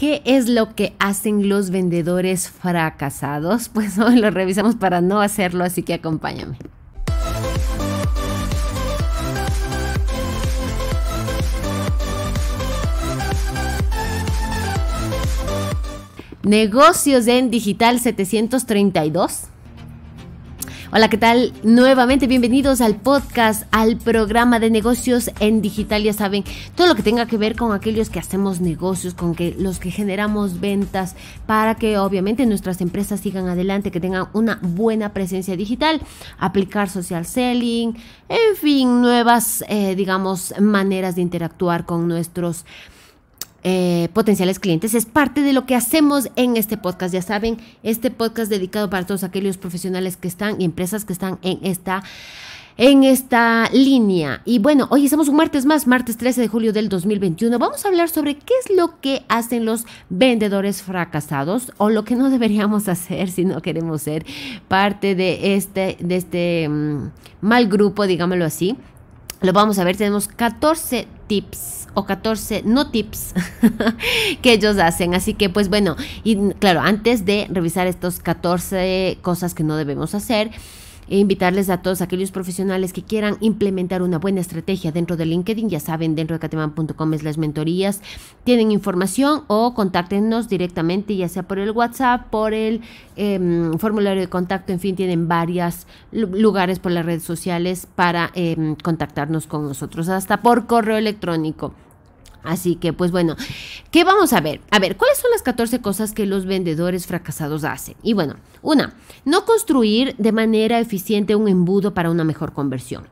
¿Qué es lo que hacen los vendedores fracasados? Pues hoy lo revisamos para no hacerlo, así que acompáñame. Negocios en Digital 732 Hola, ¿qué tal? Nuevamente bienvenidos al podcast, al programa de negocios en digital. Ya saben, todo lo que tenga que ver con aquellos que hacemos negocios, con que, los que generamos ventas, para que obviamente nuestras empresas sigan adelante, que tengan una buena presencia digital, aplicar social selling, en fin, nuevas, eh, digamos, maneras de interactuar con nuestros eh, potenciales clientes. Es parte de lo que hacemos en este podcast. Ya saben, este podcast dedicado para todos aquellos profesionales que están y empresas que están en esta en esta línea. Y bueno, hoy estamos un martes más, martes 13 de julio del 2021. Vamos a hablar sobre qué es lo que hacen los vendedores fracasados o lo que no deberíamos hacer si no queremos ser parte de este, de este mm, mal grupo, digámoslo así, lo vamos a ver, tenemos 14 tips o 14 no tips que ellos hacen. Así que pues bueno, y claro, antes de revisar estos 14 cosas que no debemos hacer, e invitarles a todos aquellos profesionales que quieran implementar una buena estrategia dentro de LinkedIn. Ya saben, dentro de cateman.com es las mentorías. Tienen información o contáctenos directamente, ya sea por el WhatsApp, por el em, formulario de contacto. En fin, tienen varios lugares por las redes sociales para em, contactarnos con nosotros, hasta por correo electrónico. Así que, pues bueno, ¿qué vamos a ver? A ver, ¿cuáles son las 14 cosas que los vendedores fracasados hacen? Y bueno, una, no construir de manera eficiente un embudo para una mejor conversión.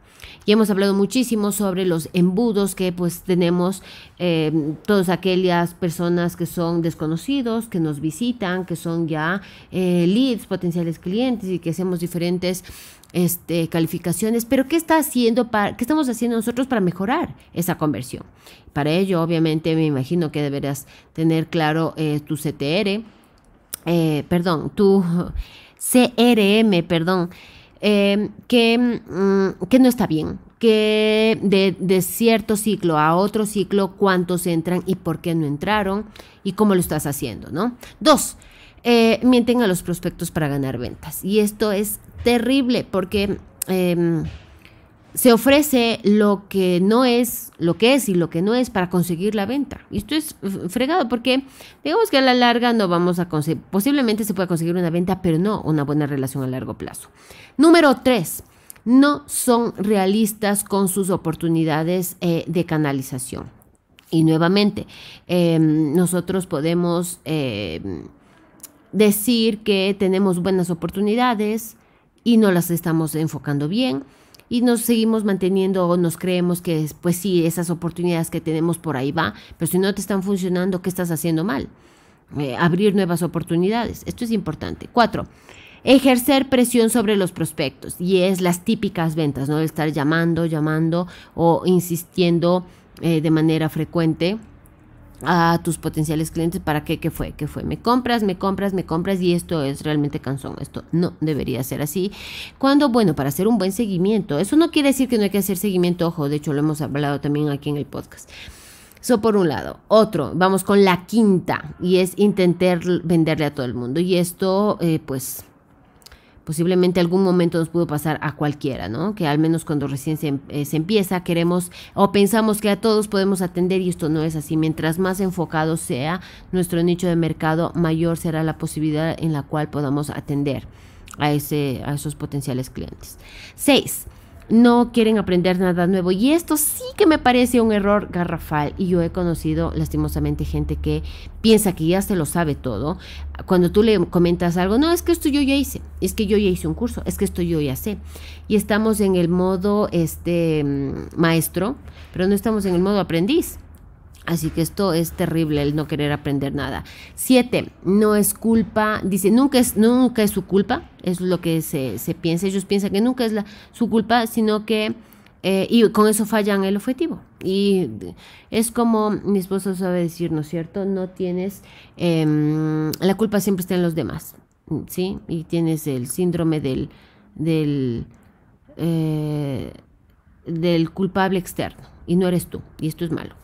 Y hemos hablado muchísimo sobre los embudos que pues tenemos eh, todas aquellas personas que son desconocidos, que nos visitan, que son ya eh, leads, potenciales clientes y que hacemos diferentes este, calificaciones, pero ¿qué, está haciendo para, ¿qué estamos haciendo nosotros para mejorar esa conversión? Para ello, obviamente, me imagino que deberás tener claro eh, tu CTR, eh, perdón, tu CRM, perdón, em, mm, que, no está bien, que de, cierto ciclo a otro ciclo, cuántos entran y por qué no entraron y cómo lo estás haciendo, ¿no? Dos, eh, mienten a los prospectos para ganar ventas. Y esto es terrible porque em, se ofrece lo que no es, lo que es y lo que no es para conseguir la venta. Y esto es fregado porque digamos que a la larga no vamos a conseguir, posiblemente se pueda conseguir una venta, pero no una buena relación a largo plazo. Número tres, no son realistas con sus oportunidades eh, de canalización. Y nuevamente, em, nosotros podemos em, decir que tenemos buenas oportunidades, y no las estamos enfocando bien y nos seguimos manteniendo o nos creemos que pues sí, esas oportunidades que tenemos por ahí va, pero si no te están funcionando, ¿qué estás haciendo mal? Eh, abrir nuevas oportunidades. Esto es importante. Cuatro, ejercer presión sobre los prospectos y es las típicas ventas, ¿no? estar llamando, llamando o insistiendo eh, de manera frecuente a tus potenciales clientes para qué, qué fue, qué fue, me compras, me compras, me compras y esto es realmente cansón, esto no debería ser así. Cuando, bueno, para hacer un buen seguimiento, eso no quiere decir que no hay que hacer seguimiento, ojo, de hecho lo hemos hablado también aquí en el podcast. Eso por un lado. Otro, vamos con la quinta y es intentar venderle a todo el mundo y esto eh, pues Posiblemente algún momento nos pudo pasar a cualquiera, ¿no? Que al menos cuando recién em, eh, se, empieza queremos o pensamos que a todos podemos atender y esto no es así. Mientras más enfocado sea nuestro nicho de mercado, mayor será la posibilidad en la cual podamos atender a, ese, a esos potenciales clientes. 6 no quieren aprender nada nuevo. Y esto sí que me parece un error garrafal. Y yo he conocido lastimosamente gente que piensa que ya se lo sabe todo. Cuando tú le comentas algo, no, es que esto yo ya hice, es que yo ya hice un curso, es que esto yo ya sé. Y estamos en el modo este mm, maestro, pero no estamos en el modo aprendiz. Así que esto es terrible el no querer aprender nada. Siete, no es culpa, dice, nunca es, nunca es su culpa, es lo que se, piensa, ellos piensan que nunca es la, su culpa, sino que, eh, y con eso fallan el objetivo. Y es como mi esposo sabe decir, ¿no es cierto? No tienes, em, la culpa siempre está en los demás, ¿sí? Y tienes el síndrome del, del eh, culpable externo, y no eres tú, y esto es malo.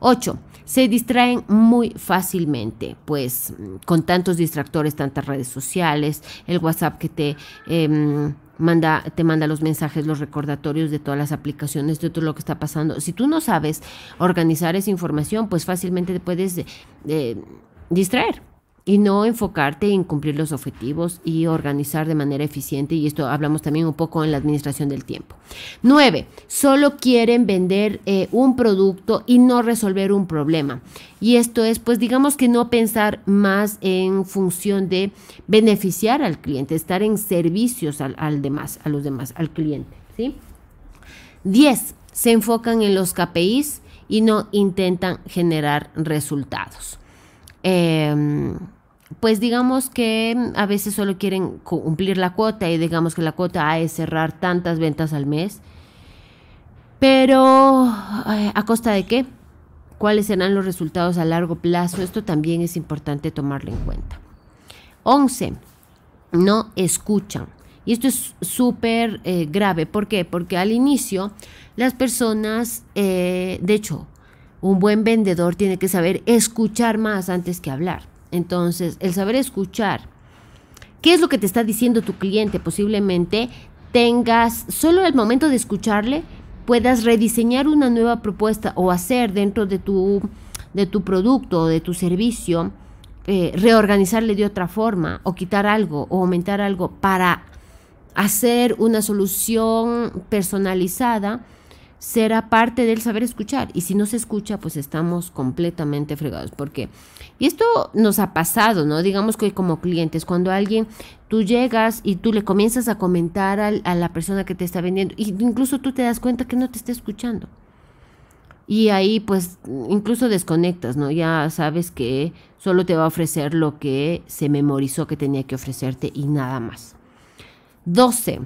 8. Se distraen muy fácilmente, pues con tantos distractores, tantas redes sociales, el WhatsApp que te... Em, manda, te manda los mensajes, los recordatorios de todas las aplicaciones, de todo lo que está pasando. Si tú no sabes organizar esa información, pues fácilmente te puedes eh, distraer y no enfocarte en cumplir los objetivos y organizar de manera eficiente. Y esto hablamos también un poco en la administración del tiempo. Nueve, Solo quieren vender eh, un producto y no resolver un problema. Y esto es, pues digamos que no pensar más en función de beneficiar al cliente, estar en servicios al, al demás, a los demás, al cliente. ¿sí? Diez, Se enfocan en los KPIs y no intentan generar resultados. Eh, pues digamos que a veces solo quieren cumplir la cuota y digamos que la cuota es cerrar tantas ventas al mes. Pero, eh, ¿a costa de qué? ¿Cuáles serán los resultados a largo plazo? Esto también es importante tomarlo en cuenta. 11. No escuchan. Y esto es súper eh, grave. ¿Por qué? Porque al inicio las personas, eh, de hecho, un buen vendedor tiene que saber escuchar más antes que hablar entonces, el saber escuchar. ¿Qué es lo que te está diciendo tu cliente? Posiblemente tengas, solo el momento de escucharle, puedas rediseñar una nueva propuesta o hacer dentro de tu, producto o de tu servicio, eh, reorganizarle de otra forma o quitar algo o aumentar algo para hacer una solución personalizada será parte del saber escuchar. Y si no se escucha, pues estamos completamente fregados. Porque, y esto nos ha pasado, ¿no? Digamos que como clientes, cuando alguien, tú llegas y tú le comienzas a comentar a la persona que te está vendiendo, y incluso tú te das cuenta que no te está escuchando. Y ahí pues incluso desconectas, ¿no? Ya sabes que solo te va a ofrecer lo que se memorizó que tenía que ofrecerte y nada más. 12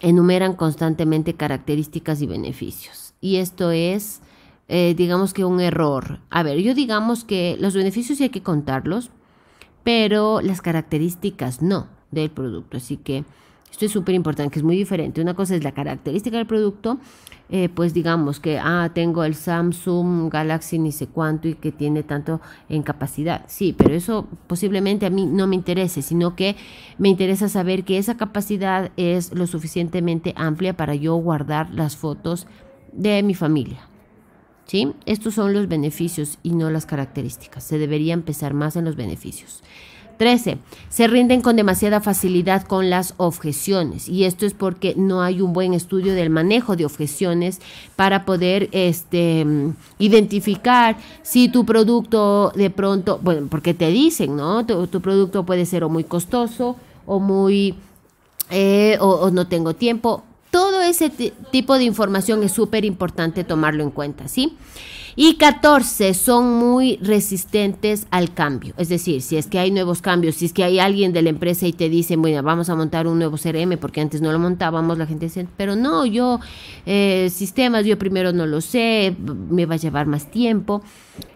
enumeran constantemente características y beneficios. Y esto es, eh, digamos que un error. A ver, yo digamos que los beneficios sí hay que contarlos, pero las características no del producto. Así que esto es súper importante, que es muy diferente. Una cosa es la característica del producto, eh, pues digamos que, ah, tengo el Samsung Galaxy ni sé cuánto y que tiene tanto en capacidad. Sí, pero eso posiblemente a mí no me interese, sino que me interesa saber que esa capacidad es lo suficientemente amplia para yo guardar las fotos de mi familia. ¿Sí? Estos son los beneficios y no las características. Se debería empezar más en los beneficios. 13. Se rinden con demasiada facilidad con las objeciones y esto es porque no hay un buen estudio del manejo de objeciones para poder este, identificar si tu producto de pronto, bueno, porque te dicen, ¿no? Tu, producto puede ser o muy costoso o muy... Eh, o no tengo tiempo ese tipo de información es súper importante tomarlo en cuenta, ¿sí? Y 14 son muy resistentes al cambio. Es decir, si es que hay nuevos cambios, si es que hay alguien de la empresa y te dicen, bueno, vamos a montar un nuevo CRM porque antes no lo montábamos, la gente dice, pero no, yo eh, sistemas, yo primero no lo sé, me va a llevar más tiempo.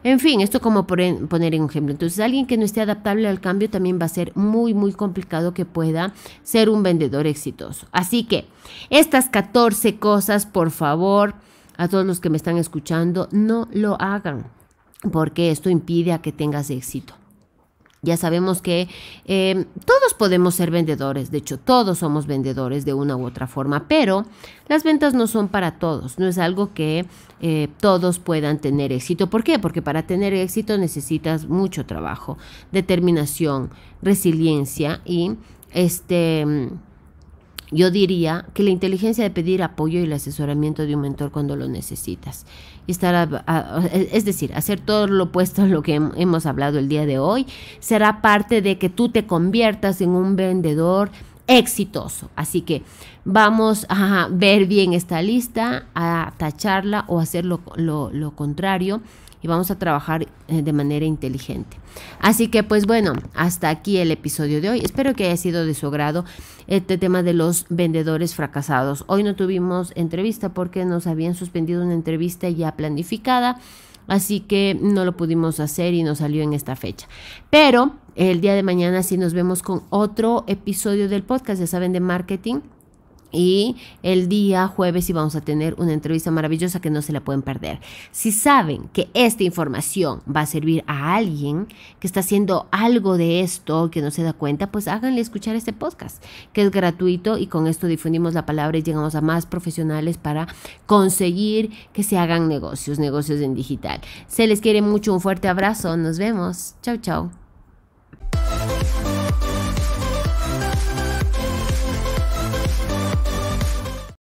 En fin, esto como poner en ejemplo. Entonces, alguien que no esté adaptable al cambio también va a ser muy, muy complicado que pueda ser un vendedor exitoso. Así que estas 14 14 cosas, por favor, a todos los que me están escuchando, no lo hagan, porque esto impide a que tengas éxito. Ya sabemos que em, todos podemos ser vendedores, de hecho todos somos vendedores de una u otra forma, pero las ventas no son para todos, no es algo que eh, todos puedan tener éxito. ¿Por qué? Porque para tener éxito necesitas mucho trabajo, determinación, resiliencia y este yo diría que la inteligencia de pedir apoyo y el asesoramiento de un mentor cuando lo necesitas. Estar es decir, hacer todo lo opuesto a lo que hemos hablado el día de hoy será parte de que tú te conviertas en un vendedor exitoso. Así que vamos a ver bien esta lista, a tacharla o hacer lo contrario y vamos a trabajar eh, de manera inteligente. Así que pues bueno, hasta aquí el episodio de hoy. Espero que haya sido de su agrado este tema de los vendedores fracasados. Hoy no tuvimos entrevista porque nos habían suspendido una entrevista ya planificada. Así que no lo pudimos hacer y nos salió en esta fecha. Pero el día de mañana sí nos vemos con otro episodio del podcast, ya saben, de marketing y el día jueves vamos a tener una entrevista maravillosa que no se la pueden perder. Si saben que esta información va a servir a alguien que está haciendo algo de esto, que no se da cuenta, pues háganle escuchar este podcast, que es gratuito y con esto difundimos la palabra y llegamos a más profesionales para conseguir que se hagan negocios, negocios en digital. Se les quiere mucho, un fuerte abrazo, nos vemos. Chao, chao.